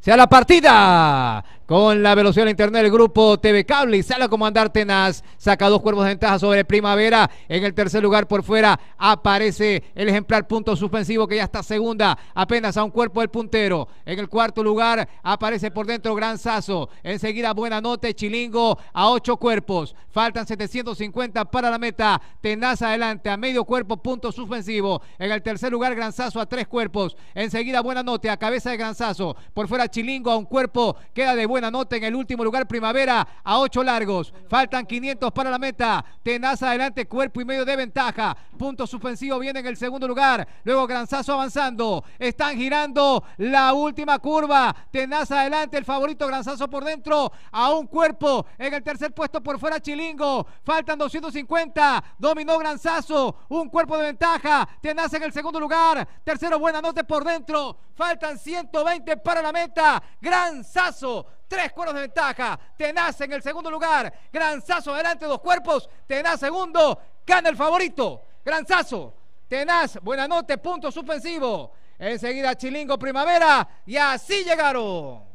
sea la partida. Con la velocidad de internet, el grupo TV Cable y Sala comandar Tenaz. saca dos cuerpos de ventaja sobre Primavera. En el tercer lugar por fuera aparece el ejemplar punto suspensivo que ya está segunda, apenas a un cuerpo del puntero. En el cuarto lugar aparece por dentro Gran Enseguida Buena Nota, Chilingo a ocho cuerpos. Faltan 750 para la meta. Tenaz adelante a medio cuerpo, punto suspensivo. En el tercer lugar Gran a tres cuerpos. Enseguida Buena Nota a cabeza de Gran Por fuera Chilingo a un cuerpo, queda de buena nota en el último lugar, Primavera, a ocho largos. Faltan 500 para la meta. Tenaz adelante, cuerpo y medio de ventaja. Punto suspensivo viene en el segundo lugar. Luego Granzazo avanzando. Están girando la última curva. Tenaz adelante, el favorito Granzazo por dentro. A un cuerpo. En el tercer puesto por fuera Chilingo. Faltan 250. Dominó Granzazo. Un cuerpo de ventaja. Tenaz en el segundo lugar. Tercero, buena nota por dentro. Faltan 120 para la meta. Granzazo Tres cueros de ventaja. Tenaz en el segundo lugar. Gran Granzazo adelante, dos cuerpos. Tenaz segundo. Gana el favorito. Granzazo. Tenaz, buena noche, punto suspensivo. Enseguida Chilingo Primavera. Y así llegaron.